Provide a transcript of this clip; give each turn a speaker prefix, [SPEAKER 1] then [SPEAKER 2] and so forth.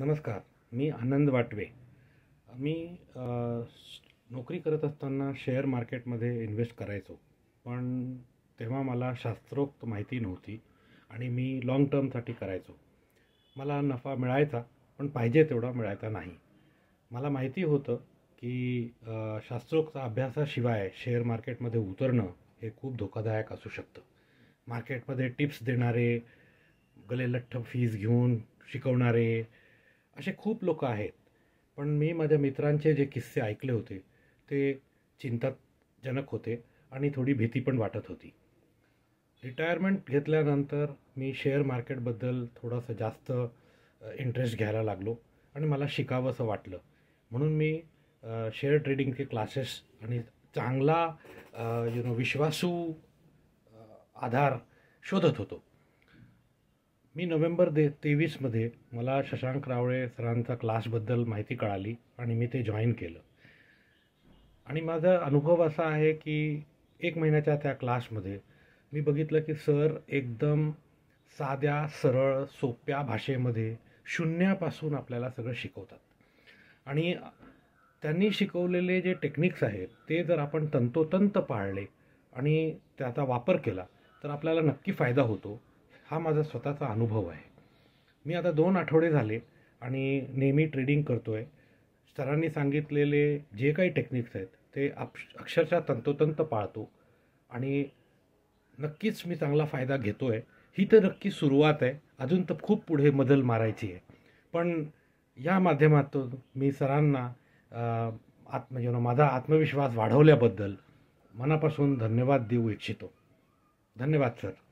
[SPEAKER 1] नमस्कार मी आनंद वाटवे मी नोकरी करत असताना शेअर मार्केटमध्ये इन्व्हेस्ट करायचो पण तेव्हा मला शास्त्रोक्त माहिती नव्हती आणि मी लाँग टर्मसाठी करायचो मला नफा मिळायचा पण पाहिजे तेवढा मिळायचा नाही मला माहिती होतं की शास्त्रोक्त अभ्यासाशिवाय शेअर मार्केटमध्ये उतरणं हे खूप धोकादायक असू शकतं मार्केटमध्ये टिप्स देणारे गले लठ्ठ फीज घेऊन शिकवणारे असे खूप लोक आहेत पण मी माझ्या मित्रांचे जे किस्से ऐकले होते ते चिंताजनक होते आणि थोडी भीती पण वाटत होती रिटायरमेंट घेतल्यानंतर मी शेअर मार्केटबद्दल थोडासा जास्त इंटरेस्ट घ्यायला लागलो आणि मला असं वाटलं म्हणून मी शेअर ट्रेडिंगचे क्लासेस आणि चांगला यु नो विश्वासू आधार शोधत होतो मी नोव्हेंबर दे तेवीसमध्ये मला शशांक रावळे सरांचा क्लासबद्दल माहिती कळाली आणि मी ते जॉईन केलं आणि माझा अनुभव असा आहे की एक महिन्याच्या त्या क्लासमध्ये मी बघितलं की सर एकदम साध्या सरळ सोप्या भाषेमध्ये शून्यापासून आपल्याला सगळं शिकवतात आणि त्यांनी शिकवलेले जे टेक्निक्स आहेत ते जर आपण तंतोतंत पाळले आणि त्याचा वापर केला तर आपल्याला नक्की फायदा होतो हा माझा स्वतःचा अनुभव आहे मी आता दोन आठवडे झाले आणि नेहमी ट्रेडिंग करतो आहे सरांनी सांगितलेले जे काही टेक्निक्स आहेत ते अक्षरशः तंतोतंत पाळतो आणि नक्कीच मी चांगला फायदा घेतो आहे ही तर नक्की सुरुवात आहे अजून तर खूप पुढे मजल मारायची आहे पण या माध्यमातून मी सरांना आत्म म्हणजे यु माझा आत्मविश्वास वाढवल्याबद्दल मनापासून धन्यवाद देऊ इच्छितो धन्यवाद सर